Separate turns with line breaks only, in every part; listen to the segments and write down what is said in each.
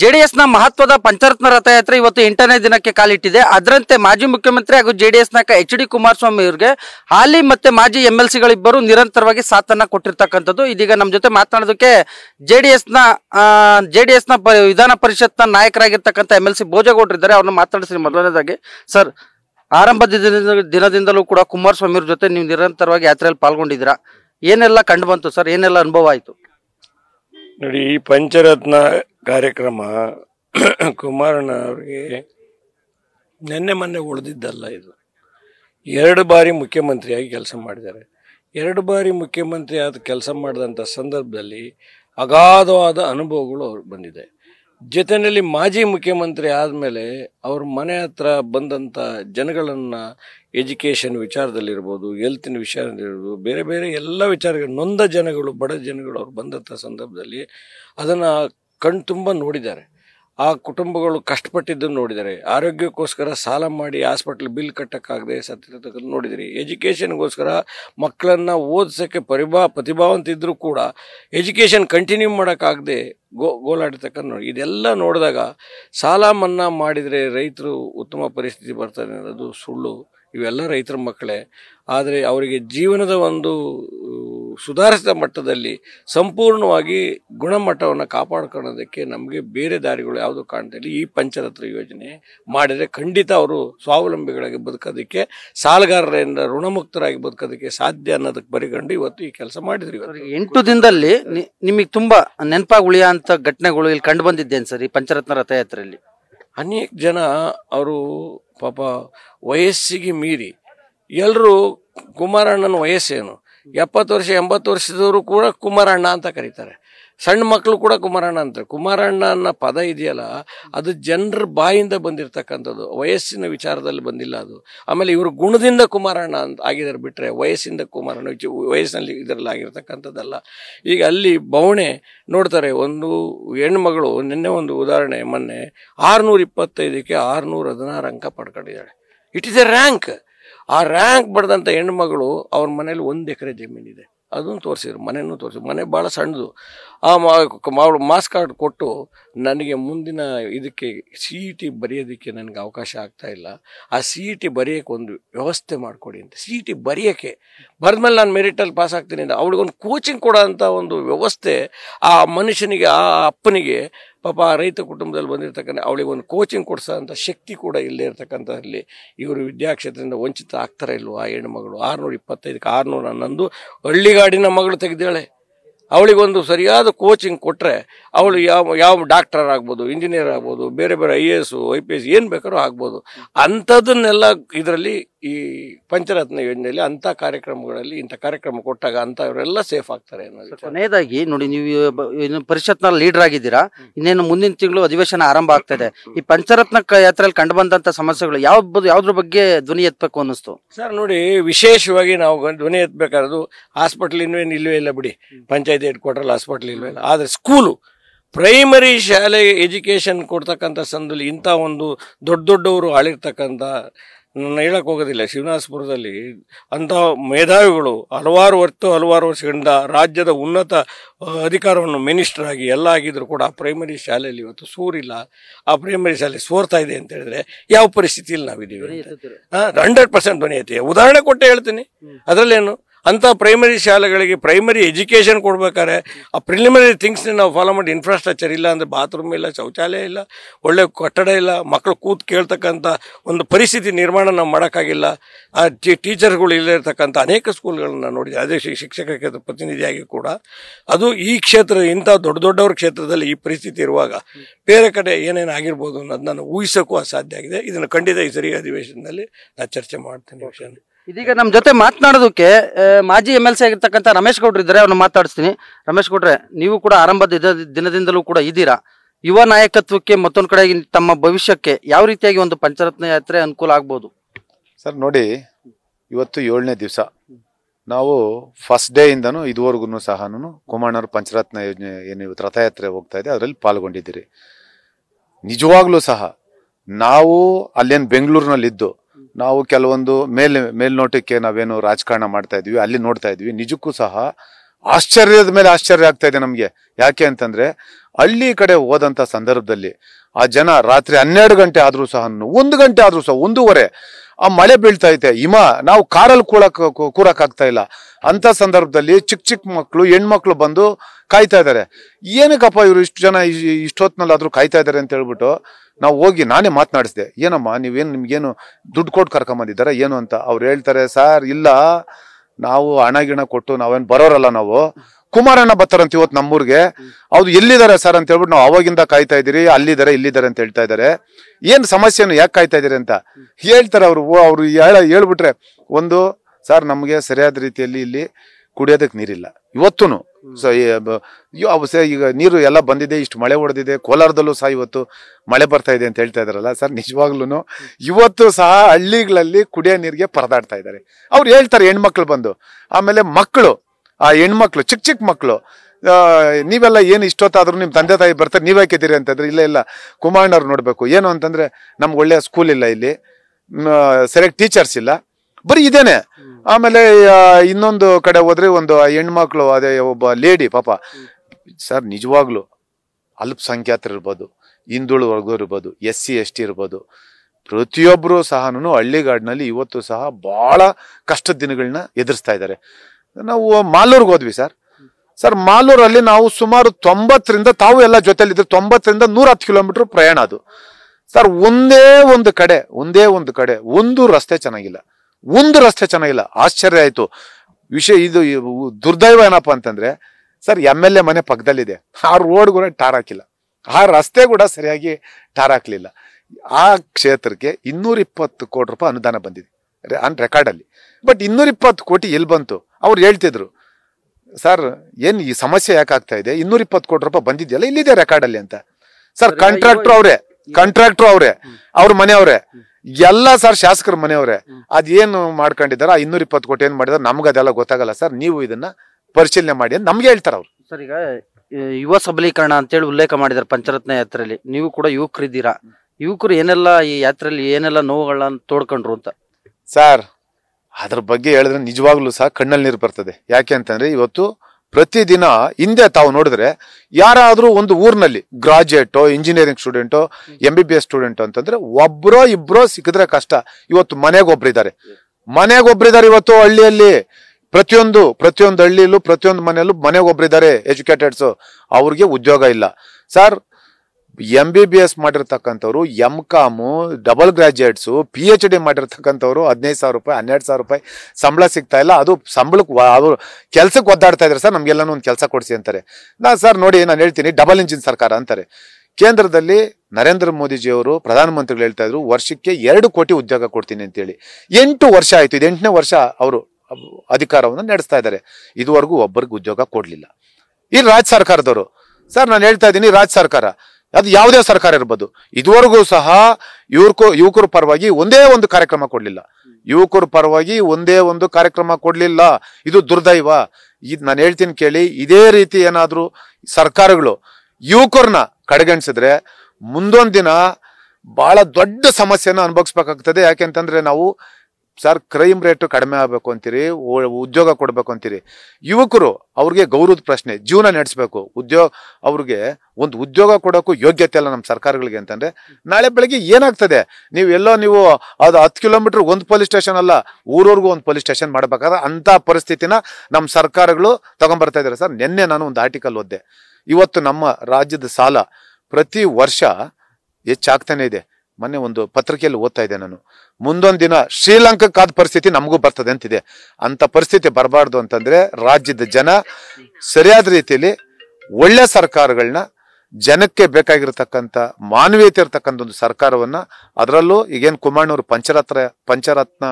JDS ನ ಮಹತ್ವದ ಪಂಚರತ್ನ ರಥಯಾತ್ರೆ ಇವತ್ತು ಎಂಟನೇ ದಿನಕ್ಕೆ ಕಾಲಿಟ್ಟಿದೆ ಅದರಂತೆ ಮಾಜಿ ಮುಖ್ಯಮಂತ್ರಿ ಹಾಗೂ ಜೆಡಿಎಸ್ ನಾಯಕ ಎಚ್ ಡಿ ಕುಮಾರಸ್ವಾಮಿ ಅವರಿಗೆ ಹಾಲಿ ಮತ್ತೆ ಮಾಜಿ ಎಂ ಎಲ್ ಸಿಗಳಿಬ್ಬರು ನಿರಂತರವಾಗಿ ಸಾಥನ್ನ ಕೊಟ್ಟಿರ್ತಕ್ಕಂಥದ್ದು ಇದೀಗ ನಮ್ಮ ಜೊತೆ ಮಾತನಾಡೋದಕ್ಕೆ ಜೆಡಿಎಸ್ನ ನ ವಿಧಾನ ನ ನಾಯಕರಾಗಿರ್ತಕ್ಕಂಥ ಎಂ ಎಲ್ ಸಿ ಭೋಜಗೌಡ್ರಿದ್ದಾರೆ ಅವ್ರನ್ನ ಮಾತಾಡಿಸಿ ಮೊದಲನೇದಾಗಿ ಸರ್ ಆರಂಭದ ದಿನದಿಂದಲೂ ಕೂಡ ಕುಮಾರಸ್ವಾಮಿ ಅವ್ರ ಜೊತೆ ನೀವು ನಿರಂತರವಾಗಿ ಯಾತ್ರೆಯಲ್ಲಿ ಪಾಲ್ಗೊಂಡಿದ್ದೀರಾ ಏನೆಲ್ಲ ಕಂಡು ಬಂತು ಸರ್ ಏನೆಲ್ಲ ಅನುಭವ ಆಯಿತು ನೋಡಿ ಈ ಪಂಚರತ್ನ ಕಾರ್ಯಕ್ರಮ ಕುಮಾರಣ್ಣ ಅವರಿಗೆ
ನಿನ್ನೆ ಮೊನ್ನೆ ಉಳಿದಿದ್ದಲ್ಲ ಇದು ಎರಡು ಬಾರಿ ಮುಖ್ಯಮಂತ್ರಿಯಾಗಿ ಕೆಲಸ ಮಾಡಿದ್ದಾರೆ ಎರಡು ಬಾರಿ ಮುಖ್ಯಮಂತ್ರಿ ಆದ ಕೆಲಸ ಮಾಡಿದಂಥ ಸಂದರ್ಭದಲ್ಲಿ ಅಗಾಧವಾದ ಅನುಭವಗಳು ಅವ್ರು ಬಂದಿದೆ ಜೊತೆಯಲ್ಲಿ ಮಾಜಿ ಮುಖ್ಯಮಂತ್ರಿ ಆದಮೇಲೆ ಅವ್ರ ಮನೆ ಹತ್ರ ಬಂದಂಥ ಜನಗಳನ್ನು ಎಜುಕೇಷನ್ ವಿಚಾರದಲ್ಲಿರ್ಬೋದು ಎಲ್ತಿನ ವಿಚಾರದಲ್ಲಿರ್ಬೋದು ಬೇರೆ ಬೇರೆ ಎಲ್ಲ ವಿಚಾರಗಳು ನೊಂದ ಜನಗಳು ಬಡ ಜನಗಳು ಅವ್ರು ಬಂದಂಥ ಸಂದರ್ಭದಲ್ಲಿ ಅದನ್ನು ಕಣ್ತುಂಬ ನೋಡಿದ್ದಾರೆ ಆ ಕುಟುಂಬಗಳು ಕಷ್ಟಪಟ್ಟಿದ್ದನ್ನು ನೋಡಿದ್ದಾರೆ ಆರೋಗ್ಯಕ್ಕೋಸ್ಕರ ಸಾಲ ಮಾಡಿ ಹಾಸ್ಪಿಟ್ಲ್ ಬಿಲ್ ಕಟ್ಟಕ್ಕಾಗದೆ ಸತ್ತಿರತಕ್ಕಂಥ ನೋಡಿದಿರಿ ಎಜುಕೇಷನ್ಗೋಸ್ಕರ ಮಕ್ಕಳನ್ನು ಓದಿಸೋಕ್ಕೆ ಪರಿಭಾ ಇದ್ದರೂ ಕೂಡ ಎಜುಕೇಷನ್ ಕಂಟಿನ್ಯೂ ಮಾಡೋಕ್ಕಾಗದೆ ಗೋ ಗೋಲಾಡಿರ್ತಕ್ಕಂಥ ನೋಡಿ ಇದೆಲ್ಲ ನೋಡಿದಾಗ ಸಾಲ ಮನ್ನಾ ಮಾಡಿದರೆ ರೈತರು ಉತ್ತಮ ಪರಿಸ್ಥಿತಿ ಬರ್ತಾರೆ ಅನ್ನೋದು ಸುಳ್ಳು ಇವೆಲ್ಲ ರೈತರ ಮಕ್ಕಳೇ ಆದರೆ ಅವರಿಗೆ ಜೀವನದ ಒಂದು ಸುಧಾರಿಸಿದ ಮಟ್ಟದಲ್ಲಿ ಸಂಪೂರ್ಣವಾಗಿ ಗುಣಮಟ್ಟವನ್ನು ಕಾಪಾಡ್ಕೊಳ್ಳೋದಕ್ಕೆ ನಮಗೆ ಬೇರೆ ದಾರಿಗಳು ಯಾವುದು ಕಾಣ್ತಿರಲಿ ಈ ಪಂಚರತ್ನ ಯೋಜನೆ ಮಾಡಿದರೆ ಖಂಡಿತ ಅವರು ಸ್ವಾವಲಂಬಿಗಳಾಗಿ ಬದುಕೋದಕ್ಕೆ ಸಾಲಗಾರರಿಂದ ಋಣಮುಕ್ತರಾಗಿ ಬದುಕೋದಕ್ಕೆ ಸಾಧ್ಯ ಅನ್ನೋದಕ್ಕೆ ಬರಿಗಂಡು ಇವತ್ತು ಈ ಕೆಲಸ
ಮಾಡಿದ್ರು ಎಂಟು ದಿನದಲ್ಲಿ ನಿಮಗೆ ತುಂಬ ನೆನಪಾಗಿ ಉಳಿಯುವಂತ ಘಟನೆಗಳು ಇಲ್ಲಿ ಕಂಡು ಬಂದಿದ್ದೇನೆ ಸರ್ ಈ ಪಂಚರತ್ನ ರಥಯಾತ್ರೆಯಲ್ಲಿ ಅನೇಕ ಜನ ಅವರು ಪಾಪ
ವಯಸ್ಸಿಗೆ ಮೀರಿ ಎಲ್ಲರೂ ಕುಮಾರಣ್ಣನ ವಯಸ್ಸೇನು ಎಪ್ಪತ್ತು ವರ್ಷ ಎಂಬತ್ತು ವರ್ಷದವರು ಕೂಡ ಕುಮಾರಣ್ಣ ಅಂತ ಕರೀತಾರೆ ಸಣ್ಣ ಮಕ್ಕಳು ಕೂಡ ಕುಮಾರಣ್ಣ ಅಂತಾರೆ ಕುಮಾರಣ್ಣ ಅನ್ನೋ ಪದ ಇದೆಯಲ್ಲ ಅದು ಜನರ ಬಾಯಿಂದ ಬಂದಿರತಕ್ಕಂಥದ್ದು ವಯಸ್ಸಿನ ವಿಚಾರದಲ್ಲಿ ಬಂದಿಲ್ಲ ಅದು ಆಮೇಲೆ ಇವರು ಗುಣದಿಂದ ಕುಮಾರಣ್ಣ ಅಂತ ಆಗಿದ್ದಾರೆ ಬಿಟ್ಟರೆ ವಯಸ್ಸಿಂದ ಕುಮಾರಣ್ಣ ವಯಸ್ಸಿನಲ್ಲಿ ಇದರಲ್ಲಿ ಆಗಿರ್ತಕ್ಕಂಥದ್ದಲ್ಲ ಈಗ ಅಲ್ಲಿ ಬವಣೆ ನೋಡ್ತಾರೆ ಒಂದು ಹೆಣ್ಮಗಳು ನಿನ್ನೆ ಒಂದು ಉದಾಹರಣೆ ಮೊನ್ನೆ ಆರುನೂರ ಇಪ್ಪತ್ತೈದಕ್ಕೆ ಆರುನೂರ ಹದಿನಾರು ಅಂಕ ಪಡ್ಕೊಂಡಿದ್ದಾಳೆ ಇಟ್ ಇಸ್ ಎ ರ್ಯಾಂಕ್ ಆ ರ್ಯಾಂಕ್ ಬಡ್ದಂಥ ಹೆಣ್ಮಗಳು ಅವ್ರ ಮನೇಲಿ ಒಂದು ಎಕರೆ ಜಮೀನಿದೆ ಅದನ್ನು ತೋರಿಸಿದ್ರು ಮನೆಯೂ ತೋರಿಸಿದ್ರು ಮನೆ ಭಾಳ ಸಣ್ಣದು ಆ ಮಾವಳು ಮಾಸ್ ಕಾರ್ಡ್ ಕೊಟ್ಟು ನನಗೆ ಮುಂದಿನ ಇದಕ್ಕೆ ಸಿ ಇ ಟಿ ಬರೆಯೋದಕ್ಕೆ ನನಗೆ ಅವಕಾಶ ಆಗ್ತಾ ಇಲ್ಲ ಆ ಸಿ ಇ e ಟಿ ಬರೆಯೋಕ್ಕೆ ಒಂದು ವ್ಯವಸ್ಥೆ ಮಾಡಿಕೊಡಿ ಅಂತ ಸಿ ಇ e ಟಿ ಬರೆಯೋಕ್ಕೆ ಬರೆದ್ಮೇಲೆ ನಾನು ಮೆರಿಟಲ್ಲಿ ಪಾಸ್ ಆಗ್ತೀನಿ ಅಂತ ಅವಳಿಗೊಂದು ಕೋಚಿಂಗ್ ಕೊಡೋ ಅಂಥ ಒಂದು ವ್ಯವಸ್ಥೆ ಆ ಮನುಷ್ಯನಿಗೆ ಆ ಅಪ್ಪನಿಗೆ ಪಾಪ ಆ ರೈತ ಕುಟುಂಬದಲ್ಲಿ ಬಂದಿರತಕ್ಕಂಥ ಅವಳಿಗೆ ಒಂದು ಕೋಚಿಂಗ್ ಕೊಡಿಸೋಂಥ ಶಕ್ತಿ ಕೂಡ ಇಲ್ಲದೆ ಇರತಕ್ಕಂಥದ್ರಲ್ಲಿ ಇವರು ವಿದ್ಯಾಕ್ಷೇತ್ರದಿಂದ ವಂಚಿತ ಆಗ್ತಾರ ಆ ಹೆಣ್ಣು ಮಗಳು ಆರುನೂರ ಇಪ್ಪತ್ತೈದಕ್ಕೆ ಆರುನೂರ ಹನ್ನೊಂದು ಹಳ್ಳಿಗಾಡಿನ ಮಗಳು ತೆಗೆದಾಳೆ ಅವಳಿಗೊಂದು ಸರಿಯಾದ ಕೋಚಿಂಗ್ ಕೊಟ್ಟರೆ ಅವಳು ಯಾವ ಯಾವ ಡಾಕ್ಟರ್ ಆಗ್ಬೋದು ಇಂಜಿನಿಯರ್ ಆಗ್ಬೋದು ಬೇರೆ ಬೇರೆ I A S I P S ಏನು ಬೇಕಾದ್ರೂ ಆಗ್ಬೋದು ಅಂಥದ್ದನ್ನೆಲ್ಲ ಇದರಲ್ಲಿ ಈ ಪಂಚರತ್ನ ಯೋಜನೆಯಲ್ಲಿ ಅಂತ ಕಾರ್ಯಕ್ರಮಗಳಲ್ಲಿ ಇಂಥ ಕಾರ್ಯಕ್ರಮ ಕೊಟ್ಟಾಗ ಅಂತ ಇವರೆಲ್ಲ ಸೇಫ್ ಆಗ್ತಾರೆ
ಕೊನೆಯದಾಗಿ ನೋಡಿ ನೀವು ಪರಿಷತ್ನ ಲೀಡರ್ ಆಗಿದ್ದೀರಾ ಇನ್ನೇನು ಮುಂದಿನ ತಿಂಗಳು ಅಧಿವೇಶನ ಆರಂಭ ಆಗ್ತದೆ ಈ ಪಂಚರತ್ನ ಯಾತ್ರೆಯಲ್ಲಿ ಕಂಡು ಬಂದಂತ ಸಮಸ್ಯೆಗಳು ಯಾವ ಯಾವ್ದ್ರ ಬಗ್ಗೆ ಧ್ವನಿ ಎತ್ತಬೇಕು ಅನ್ನಿಸ್ತು
ಸರ್ ನೋಡಿ ವಿಶೇಷವಾಗಿ ನಾವು ಧ್ವನಿ ಎತ್ತಬೇಕಾದ್ರು ಹಾಸ್ಪಿಟ್ಲ್ ಏನು ಇಲ್ಲವೇ ಇಲ್ಲ ಬಿಡಿ ಪಂಚಾಯತಿ ಹೆಡ್ ಕ್ವಾರ್ಟರ್ ಹಾಸ್ಪಿಟ್ಲ್ ಇಲ್ವೇ ಇಲ್ಲ ಆದ್ರೆ ಸ್ಕೂಲು ಪ್ರೈಮರಿ ಶಾಲೆ ಎಜುಕೇಷನ್ ಕೊಡ್ತಕ್ಕಂಥ ಸಂದಲ್ಲಿ ಇಂಥ ಒಂದು ದೊಡ್ಡ ದೊಡ್ಡವರು ಆಳಿರ್ತಕ್ಕಂಥ ನನ್ನ ಹೇಳಕ್ ಹೋಗೋದಿಲ್ಲ ಶಿವನಾಸಪುರದಲ್ಲಿ ಅಂಥ ಮೇಧಾವಿಗಳು ಹಲವಾರು ವರ್ತು ಹಲವಾರು ವರ್ಷಗಳಿಂದ ರಾಜ್ಯದ ಉನ್ನತ ಅಧಿಕಾರವನ್ನು ಮಿನಿಸ್ಟರ್ ಆಗಿ ಎಲ್ಲ ಆಗಿದ್ರು ಕೂಡ ಆ ಪ್ರೈಮರಿ ಶಾಲೆಯಲ್ಲಿ ಇವತ್ತು ಸೂರಿಲ್ಲ ಆ ಪ್ರೈಮರಿ ಶಾಲೆ ಸೋರ್ತಾ ಇದೆ ಅಂತ ಹೇಳಿದ್ರೆ ಯಾವ ಪರಿಸ್ಥಿತಿಯಲ್ಲಿ ನಾವಿದ್ದೀವಿ ಹಂಡ್ರೆಡ್ ಪರ್ಸೆಂಟ್ ಧ್ವನಿ ಉದಾಹರಣೆ ಕೊಟ್ಟೆ ಹೇಳ್ತೀನಿ ಅದರಲ್ಲೇನು ಅಂಥ ಪ್ರೈಮರಿ ಶಾಲೆಗಳಿಗೆ ಪ್ರೈಮರಿ ಎಜುಕೇಷನ್ ಕೊಡ್ಬೇಕಾದ್ರೆ ಆ ಪ್ರಿಲಿಮಿನರಿ ಥಿಂಗ್ಸ್ನ ನಾವು ಫಾಲೋ ಮಾಡಿ ಇನ್ಫ್ರಾಸ್ಟ್ರಕ್ಚರ್ ಇಲ್ಲ ಅಂದರೆ ಬಾತ್ರೂಮ್ ಇಲ್ಲ ಶೌಚಾಲಯ ಇಲ್ಲ ಒಳ್ಳೆ ಕಟ್ಟಡ ಇಲ್ಲ ಮಕ್ಕಳು ಕೂತ್ ಕೇಳ್ತಕ್ಕಂಥ ಒಂದು ಪರಿಸ್ಥಿತಿ ನಿರ್ಮಾಣ ನಾವು ಮಾಡೋಕ್ಕಾಗಿಲ್ಲ ಆ ಟೀಚರ್ಗಳು ಇರ್ತಕ್ಕಂಥ ಅನೇಕ ಸ್ಕೂಲ್ಗಳನ್ನ ನೋಡಿದೆ ಅದೇ ಶಿಕ್ಷಕ ಕ್ಷೇತ್ರ ಪ್ರತಿನಿಧಿಯಾಗಿ ಕೂಡ ಅದು ಈ ಕ್ಷೇತ್ರ ಇಂಥ ದೊಡ್ಡ ದೊಡ್ಡವ್ರ ಕ್ಷೇತ್ರದಲ್ಲಿ ಈ ಪರಿಸ್ಥಿತಿ ಇರುವಾಗ ಬೇರೆ ಕಡೆ ಏನೇನು ಆಗಿರ್ಬೋದು ಅನ್ನೋದು ನಾನು ಊಹಿಸೋಕ್ಕೂ ಅಸಾಧ್ಯ ಆಗಿದೆ ಇದನ್ನು ಖಂಡಿತ ಈ ಸರಿ ಅಧಿವೇಶನದಲ್ಲಿ ನಾನು ಚರ್ಚೆ ಮಾಡ್ತೇನೆ
ಇದೀಗ ನಮ್ಮ ಜೊತೆ ಮಾತನಾಡೋದಕ್ಕೆ ಮಾಜಿ ಎಮ್ ಎಲ್ ಸಿ ಆಗಿರ್ತಕ್ಕಂಥ ರಮೇಶ್ ಗೌಡ್ರು ಇದ್ದಾರೆ ಅವ್ರನ್ನ ಮಾತಾಡಿಸ್ತೀನಿ ರಮೇಶ್ ಗೌಡ್ರೆ ನೀವು ಕೂಡ ಆರಂಭದ ದಿನದಿಂದಲೂ ಕೂಡ ಇದ್ದೀರಾ ಯುವ ನಾಯಕತ್ವಕ್ಕೆ ಮತ್ತೊಂದು ಕಡೆ ತಮ್ಮ ಭವಿಷ್ಯಕ್ಕೆ ಯಾವ ರೀತಿಯಾಗಿ ಒಂದು ಪಂಚರತ್ನ ಯಾತ್ರೆ ಅನುಕೂಲ ಆಗ್ಬೋದು
ಸರ್ ನೋಡಿ ಇವತ್ತು ಏಳನೇ ದಿವಸ ನಾವು ಫಸ್ಟ್ ಡೇ ಇಂದನೂ ಇದುವರೆಗೂ ಸಹ ಕುಮಾರನವ್ರ ಪಂಚರತ್ನ ಯೋಜನೆ ಏನು ಇವತ್ತು ರಥಯಾತ್ರೆ ಹೋಗ್ತಾ ಇದೆ ಅದರಲ್ಲಿ ಪಾಲ್ಗೊಂಡಿದ್ದೀರಿ ನಿಜವಾಗ್ಲೂ ಸಹ ನಾವು ಅಲ್ಲೇನು ಬೆಂಗಳೂರಿನಲ್ಲಿದ್ದು ನಾವು ಕೆಲವೊಂದು ಮೇಲ್ ಮೇಲ್ನೋಟಕ್ಕೆ ನಾವೇನು ರಾಜಕಾರಣ ಮಾಡ್ತಾ ಇದ್ವಿ ಅಲ್ಲಿ ನೋಡ್ತಾ ಇದ್ವಿ ನಿಜಕ್ಕೂ ಸಹ ಆಶ್ಚರ್ಯದ ಮೇಲೆ ಆಶ್ಚರ್ಯ ಆಗ್ತಾ ಇದೆ ನಮಗೆ ಯಾಕೆ ಅಂತಂದ್ರೆ ಹಳ್ಳಿ ಕಡೆ ಹೋದಂಥ ಸಂದರ್ಭದಲ್ಲಿ ಆ ಜನ ರಾತ್ರಿ ಹನ್ನೆರಡು ಗಂಟೆ ಆದರೂ ಸಹ ಒಂದು ಗಂಟೆ ಆದರೂ ಸಹ ಒಂದೂವರೆ ಆ ಮಳೆ ಬೀಳ್ತಾ ಐತೆ ಹಿಮ ನಾವು ಕಾರಲ್ಲಿ ಕೂರಕ್ ಆಗ್ತಾ ಇಲ್ಲ ಅಂತ ಸಂದರ್ಭದಲ್ಲಿ ಚಿಕ್ಕ ಚಿಕ್ಕ ಮಕ್ಕಳು ಹೆಣ್ಮಕ್ಳು ಬಂದು ಕಾಯ್ತಾ ಇದ್ದಾರೆ ಏನಕ್ಕಪ್ಪ ಇವರು ಇಷ್ಟು ಜನ ಇಷ್ಟೊತ್ತಿನಲ್ಲಾದರೂ ಕಾಯ್ತಾ ಇದ್ದಾರೆ ಅಂತ ಹೇಳ್ಬಿಟ್ಟು ನಾವು ಹೋಗಿ ನಾನೇ ಮಾತನಾಡಿಸಿದೆ ಏನಮ್ಮ ನೀವೇನು ನಿಮ್ಗೇನು ದುಡ್ಡು ಕೊಟ್ಟು ಕರ್ಕೊಂಬಂದಿದ್ದಾರೆ ಏನು ಅಂತ ಅವ್ರು ಹೇಳ್ತಾರೆ ಸರ್ ಇಲ್ಲ ನಾವು ಹಣ ಗಿಣ ಕೊಟ್ಟು ನಾವೇನು ಬರೋರಲ್ಲ ನಾವು ಕುಮಾರಣ್ಣ ಬತ್ತಾರಂತ ಇವತ್ತು ನಮ್ಮೂರಿಗೆ ಅವ್ರು ಎಲ್ಲಿದ್ದಾರೆ ಸರ್ ಅಂತ ಹೇಳ್ಬಿಟ್ಟು ನಾವು ಅವಾಗಿಂದ ಕಾಯ್ತಾ ಇದ್ದೀರಿ ಅಲ್ಲಿದ್ದಾರೆ ಇಲ್ಲಿದ್ದಾರೆ ಅಂತ ಹೇಳ್ತಾ ಇದ್ದಾರೆ ಏನು ಸಮಸ್ಯೆನು ಯಾಕೆ ಕಾಯ್ತಾ ಇದ್ದೀರಿ ಅಂತ ಹೇಳ್ತಾರೆ ಅವರು ಅವರು ಹೇಳ್ಬಿಟ್ರೆ ಒಂದು ಸರ್ ನಮಗೆ ಸರಿಯಾದ ರೀತಿಯಲ್ಲಿ ಇಲ್ಲಿ ಕುಡಿಯೋದಕ್ಕೆ ನೀರಿಲ್ಲ ಇವತ್ತೂ ಸೊ ಅಯ್ಯೋ ಸರ್ ಈಗ ನೀರು ಎಲ್ಲ ಬಂದಿದೆ ಇಷ್ಟು ಮಳೆ ಹೊಡೆದಿದೆ ಕೋಲಾರದಲ್ಲೂ ಸಹ ಇವತ್ತು ಮಳೆ ಬರ್ತಾ ಇದೆ ಅಂತ ಹೇಳ್ತಾ ಇದಾರಲ್ಲ ಸರ್ ನಿಜವಾಗ್ಲೂ ಇವತ್ತು ಸಹ ಹಳ್ಳಿಗಳಲ್ಲಿ ಕುಡಿಯೋ ನೀರಿಗೆ ಪರದಾಡ್ತಾ ಇದ್ದಾರೆ ಅವ್ರು ಹೇಳ್ತಾರೆ ಹೆಣ್ಮಕ್ಳು ಬಂದು ಆಮೇಲೆ ಮಕ್ಕಳು ಆ ಹೆಣ್ಮಕ್ಳು ಚಿಕ್ಕ ಚಿಕ್ಕ ಮಕ್ಕಳು ನೀವೆಲ್ಲ ಏನು ಇಷ್ಟೊತ್ತಾದರೂ ನಿಮ್ಮ ತಂದೆ ತಾಯಿ ಬರ್ತಾರೆ ನೀವೇ ಕೇತೀರಿ ಅಂತಂದ್ರೆ ಇಲ್ಲ ಇಲ್ಲ ಕುಮಾರಣ್ಣವ್ರು ನೋಡಬೇಕು ಏನು ಅಂತಂದರೆ ನಮ್ಗೆ ಒಳ್ಳೆಯ ಸ್ಕೂಲ್ ಇಲ್ಲ ಇಲ್ಲಿ ಸರಿಯಾಗಿ ಟೀಚರ್ಸ್ ಇಲ್ಲ ಬರೀ ಇದೇನೆ ಆಮೇಲೆ ಇನ್ನೊಂದು ಕಡೆ ಹೋದ್ರೆ ಒಂದು ಹೆಣ್ಮಕ್ಳು ಅದೇ ಒಬ್ಬ ಲೇಡಿ ಪಾಪ ಸರ್ ನಿಜವಾಗ್ಲು ಅಲ್ಪಸಂಖ್ಯಾತರು ಇರ್ಬೋದು ಹಿಂದುಳು ವರ್ಗ ಇರ್ಬೋದು ಎಸ್ ಸಿ ಎಸ್ ಟಿ ಇರ್ಬೋದು ಪ್ರತಿಯೊಬ್ಬರು ಸಹ ಹಳ್ಳಿಗಾಡಿನಲ್ಲಿ ಇವತ್ತು ಸಹ ಭಾಳ ಕಷ್ಟದ ದಿನಗಳನ್ನ ಎದುರಿಸ್ತಾ ಇದ್ದಾರೆ ನಾವು ಮಾಲೂರ್ಗೆ ಹೋದ್ವಿ ಸರ್ ಸರ್ ಮಾಲೂರಲ್ಲಿ ನಾವು ಸುಮಾರು ತೊಂಬತ್ತರಿಂದ ತಾವು ಎಲ್ಲ ಜೊತೆಲಿದ್ರು ತೊಂಬತ್ತರಿಂದ ನೂರ ಹತ್ತು ಕಿಲೋಮೀಟರ್ ಪ್ರಯಾಣ ಅದು ಸರ್ ಒಂದೇ ಒಂದು ಕಡೆ ಒಂದೇ ಒಂದು ಕಡೆ ಒಂದು ರಸ್ತೆ ಚೆನ್ನಾಗಿಲ್ಲ ಒಂದು ರಸ್ತೆ ಚೆನ್ನಾಗಿಲ್ಲ ಆಶ್ಚರ್ಯ ಆಯ್ತು ವಿಷಯ ಇದು ದುರ್ದೈವ ಏನಪ್ಪ ಅಂತಂದ್ರೆ ಸರ್ ಎಮ್ ಎಲ್ ಎ ಮನೆ ಪಕ್ಕದಲ್ಲಿದೆ ಆ ರೋಡ್ ಕೂಡ ಟಾರ್ ಹಾಕಿಲ್ಲ ಆ ರಸ್ತೆ ಕೂಡ ಸರಿಯಾಗಿ ಟಾರ್ ಹಾಕಲಿಲ್ಲ ಆ ಕ್ಷೇತ್ರಕ್ಕೆ ಇನ್ನೂರಿಪ್ಪತ್ತು ಕೋಟಿ ರೂಪಾಯಿ ಅನುದಾನ ಬಂದಿದೆ ಆನ್ ರೆಕಾರ್ಡಲ್ಲಿ ಬಟ್ ಇನ್ನೂರಿಪ್ಪತ್ತು ಕೋಟಿ ಎಲ್ಲಿ ಬಂತು ಅವ್ರು ಹೇಳ್ತಿದ್ರು ಸರ್ ಏನು ಈ ಸಮಸ್ಯೆ ಯಾಕಾಗ್ತಾ ಇದೆ ಇಪ್ಪತ್ತು ಕೋಟಿ ರೂಪಾಯಿ ಬಂದಿದೆಯಲ್ಲ ಇಲ್ಲಿದೆ ರೆಕಾರ್ಡಲ್ಲಿ ಅಂತ ಸರ್ ಕಾಂಟ್ರಾಕ್ಟ್ರು ಅವರೇ ಕಾಂಟ್ರಾಕ್ಟ್ರು ಅವರೇ ಅವ್ರ ಮನೆಯವರೇ ಎಲ್ಲ ಸರ್ ಶಾಸಕರ ಮನೆಯವರೇ ಅದೇನು ಮಾಡ್ಕೊಂಡಿದಾರ ಆ ಇನ್ನೂರ ಇಪ್ಪತ್ತು ಕೋಟಿ ಏನ್ ಮಾಡಿದಾರೆ ನಮ್ಗೆ ಅದೆಲ್ಲ ಗೊತ್ತಾಗಲ್ಲ ಸರ್ ನೀವು ಇದನ್ನ ಪರಿಶೀಲನೆ
ಮಾಡಿ ಅಂತ ನಮ್ಗೆ ಹೇಳ್ತಾರೆ ಅವ್ರು ಸರ್ ಈಗ ಯುವ ಸಬಲೀಕರಣ ಅಂತೇಳಿ ಉಲ್ಲೇಖ ಮಾಡಿದಾರೆ ಪಂಚರತ್ನ ಯಾತ್ರೆಯಲ್ಲಿ ನೀವು ಕೂಡ ಇದ್ದೀರಾ ಯುವಕರು ಏನೆಲ್ಲ ಈ ಯಾತ್ರೆಯಲ್ಲಿ ಏನೆಲ್ಲ ನೋವುಗಳನ್ನ ತೋಡ್ಕೊಂಡ್ರು ಅಂತ
ಸರ್ ಅದ್ರ ಬಗ್ಗೆ ಹೇಳಿದ್ರೆ ನಿಜವಾಗ್ಲೂ ಸಹ ಕಣ್ಣಲ್ಲಿ ನೀರು ಬರ್ತದೆ ಯಾಕೆ ಅಂತಂದ್ರೆ ಇವತ್ತು ಪ್ರತಿದಿನ ಹಿಂದೆ ತಾವು ನೋಡಿದ್ರೆ ಯಾರಾದರೂ ಒಂದು ಊರಿನಲ್ಲಿ ಗ್ರಾಜುಯೇಟೋ ಇಂಜಿನಿಯರಿಂಗ್ ಸ್ಟೂಡೆಂಟೋ M B B S student ಅಂತಂದ್ರೆ ಒಬ್ಬರೋ ಇಬ್ರೋ ಸಿಕ್ಕಿದ್ರೆ ಕಷ್ಟ ಇವತ್ತು ಮನೆಗೊಬ್ಬರಿದ್ದಾರೆ ಮನೆಗೊಬ್ಬರಿದ್ದಾರೆ ಇವತ್ತು ಹಳ್ಳಿಯಲ್ಲಿ ಪ್ರತಿಯೊಂದು ಪ್ರತಿಯೊಂದು ಹಳ್ಳಿಯಲ್ಲೂ ಪ್ರತಿಯೊಂದು ಮನೆಯಲ್ಲೂ ಮನೆಗೊಬ್ಬರಿದ್ದಾರೆ ಎಜುಕೇಟೆಡ್ಸು ಅವ್ರಿಗೆ ಉದ್ಯೋಗ ಇಲ್ಲ sir M B B S ಮಾಡಿರ್ತಕ್ಕಂಥವ್ರು M com double graduates P H D ಮಾಡಿರ್ತಕ್ಕಂಥವ್ರು ಹದಿನೈದು ಸಾವಿರ ರೂಪಾಯಿ ಹನ್ನೆರಡು ಸಾವಿರ ರೂಪಾಯಿ ಸಂಬಳ ಸಿಗ್ತಾ ಇಲ್ಲ ಅದು ಸಂಬಳಕ್ಕೆ ಅವರು ಕೆಲಸಕ್ಕೆ ಒದ್ದಾಡ್ತಾ ಇದ್ದಾರೆ ಸರ್ ನಮಗೆಲ್ಲನೂ ಒಂದು ಕೆಲಸ ಕೊಡಿಸಿ ಅಂತಾರೆ ನಾ ಸರ್ ನೋಡಿ ನಾನು ಹೇಳ್ತೀನಿ ಡಬಲ್ ಇಂಜಿನ್ ಸರ್ಕಾರ ಅಂತಾರೆ ಕೇಂದ್ರದಲ್ಲಿ ನರೇಂದ್ರ ಮೋದಿಜಿಯವರು ಪ್ರಧಾನಮಂತ್ರಿಗಳು ಹೇಳ್ತಾ ಇದ್ರು ವರ್ಷಕ್ಕೆ ಎರಡು ಕೋಟಿ ಉದ್ಯೋಗ ಕೊಡ್ತೀನಿ ಅಂತೇಳಿ ಎಂಟು ವರ್ಷ ಆಯಿತು ಇದು ಎಂಟನೇ ವರ್ಷ ಅವರು ಅಧಿಕಾರವನ್ನು ನಡೆಸ್ತಾ ಇದ್ದಾರೆ ಇದುವರೆಗೂ ಒಬ್ಬರಿಗೆ ಉದ್ಯೋಗ ಕೊಡಲಿಲ್ಲ ಈ ರಾಜ್ಯ ಸರ್ಕಾರದವರು ಸರ್ ನಾನು ಹೇಳ್ತಾ ಇದ್ದೀನಿ ರಾಜ್ಯ ಸರ್ಕಾರ ಅದು ಯಾವುದೇ ಸರ್ಕಾರ ಇರ್ಬೋದು ಇದುವರೆಗೂ ಸಹ ಯುವಕರು ಯುವಕರ ಪರವಾಗಿ ಒಂದೇ ಒಂದು ಕಾರ್ಯಕ್ರಮ ಕೊಡಲಿಲ್ಲ ಯುವಕರ ಪರವಾಗಿ ಒಂದೇ ಒಂದು ಕಾರ್ಯಕ್ರಮ ಕೊಡಲಿಲ್ಲ ಇದು ದುರ್ದೈವ ಇದು ನಾನು ಹೇಳ್ತೀನಿ ಕೇಳಿ ಇದೇ ರೀತಿ ಏನಾದರೂ ಸರ್ಕಾರಗಳು ಯುವಕರನ್ನ ಕಡೆಗಣಿಸಿದ್ರೆ ಮುಂದೊಂದು ದಿನ ಬಹಳ ದೊಡ್ಡ ಸಮಸ್ಯೆಯನ್ನು ಅನುಭವಿಸ್ಬೇಕಾಗ್ತದೆ ಯಾಕೆಂತಂದ್ರೆ ನಾವು ಸರ್ ಕ್ರೈಮ್ ರೇಟು ಕಡಿಮೆ ಆಗಬೇಕು ಅಂತೀರಿ ಉದ್ಯೋಗ ಕೊಡಬೇಕು ಅಂತೀರಿ ಯುವಕರು ಅವ್ರಿಗೆ ಗೌರವದ ಪ್ರಶ್ನೆ ಜೀವನ ನಡೆಸಬೇಕು ಉದ್ಯೋಗ ಅವ್ರಿಗೆ ಒಂದು ಉದ್ಯೋಗ ಕೊಡೋಕ್ಕೂ ಯೋಗ್ಯತೆ ಅಲ್ಲ ನಮ್ಮ ಸರ್ಕಾರಗಳಿಗೆ ಅಂತಂದರೆ ನಾಳೆ ಬೆಳಗ್ಗೆ ಏನಾಗ್ತದೆ ನೀವು ಎಲ್ಲೋ ನೀವು ಅದು ಹತ್ತು ಕಿಲೋಮೀಟ್ರ್ ಒಂದು ಪೊಲೀಸ್ ಸ್ಟೇಷನ್ ಅಲ್ಲ ಊರವ್ರಿಗೂ ಒಂದು ಪೊಲೀಸ್ ಸ್ಟೇಷನ್ ಮಾಡಬೇಕಾದ್ರೆ ಅಂಥ ಪರಿಸ್ಥಿತಿನ ನಮ್ಮ ಸರ್ಕಾರಗಳು ತೊಗೊಂಬರ್ತಾ ಇದ್ದಾರೆ ಸರ್ ನಿನ್ನೆ ನಾನು ಒಂದು ಆರ್ಟಿಕಲ್ ಓದ್ದೆ ಇವತ್ತು ನಮ್ಮ ರಾಜ್ಯದ ಸಾಲ ಪ್ರತಿ ವರ್ಷ ಹೆಚ್ಚಾಗ್ತಾನೆ ಇದೆ ಮೊನ್ನೆ ಒಂದು ಪತ್ರಿಕೆಯಲ್ಲಿ ಓದ್ತಾ ಇದ್ದೆ ನಾನು ಮುಂದೊಂದು ದಿನ ಶ್ರೀಲಂಕಾದ ಪರಿಸ್ಥಿತಿ ನಮಗೂ ಬರ್ತದೆ ಅಂತಿದೆ ಅಂತ ಪರಿಸ್ಥಿತಿ ಬರಬಾರ್ದು ಅಂತಂದರೆ ರಾಜ್ಯದ ಜನ ಸರಿಯಾದ ರೀತಿಯಲ್ಲಿ ಒಳ್ಳೆ ಸರ್ಕಾರಗಳನ್ನ ಜನಕ್ಕೆ ಬೇಕಾಗಿರ್ತಕ್ಕಂಥ ಮಾನವೀಯತೆ ಇರತಕ್ಕಂಥ ಒಂದು ಸರ್ಕಾರವನ್ನ ಅದರಲ್ಲೂ ಈಗೇನು ಕುಮಾರಣ್ಣವರು ಪಂಚರತ್ನ ಪಂಚರತ್ನ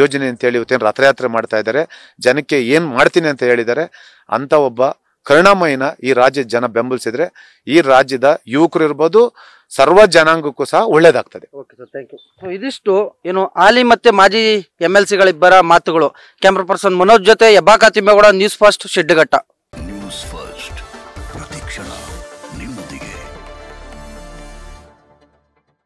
ಯೋಜನೆ ಅಂತ ಹೇಳಿ ಇವತ್ತೇನು ರಥಯಾತ್ರೆ ಮಾಡ್ತಾ ಇದ್ದಾರೆ ಜನಕ್ಕೆ ಏನು ಮಾಡ್ತೀನಿ ಅಂತ ಹೇಳಿದ್ದಾರೆ ಅಂಥ ಒಬ್ಬ ಕರುಣಾಮಯನ ಈ ರಾಜ್ಯದ ಜನ ಬೆಂಬಲಿಸಿದ್ರೆ ಈ ರಾಜ್ಯದ ಯುವಕರು ಇರ್ಬೋದು
ಸರ್ವ ಜನಾಂಗಕ್ಕೂ ಸಹ ಒಳ್ಳೇದಾಗ್ತದೆ ಯು ಇದಿಷ್ಟು ಏನು ಆಲಿ ಮತ್ತೆ ಮಾಜಿ ಎಂ ಎಲ್ ಸಿಗಳಿಬ್ಬರ ಮಾತುಗಳು ಕ್ಯಾಮ್ರಾ ಪರ್ಸನ್ ಮನೋಜ್ ಜೊತೆ ಯಬ್ಬಾಕಾ ತಿಮ್ಮೇಗೌಡ ನ್ಯೂಸ್ ಫಸ್ಟ್ ಶಿಡ್ಡಘಟ್ಟ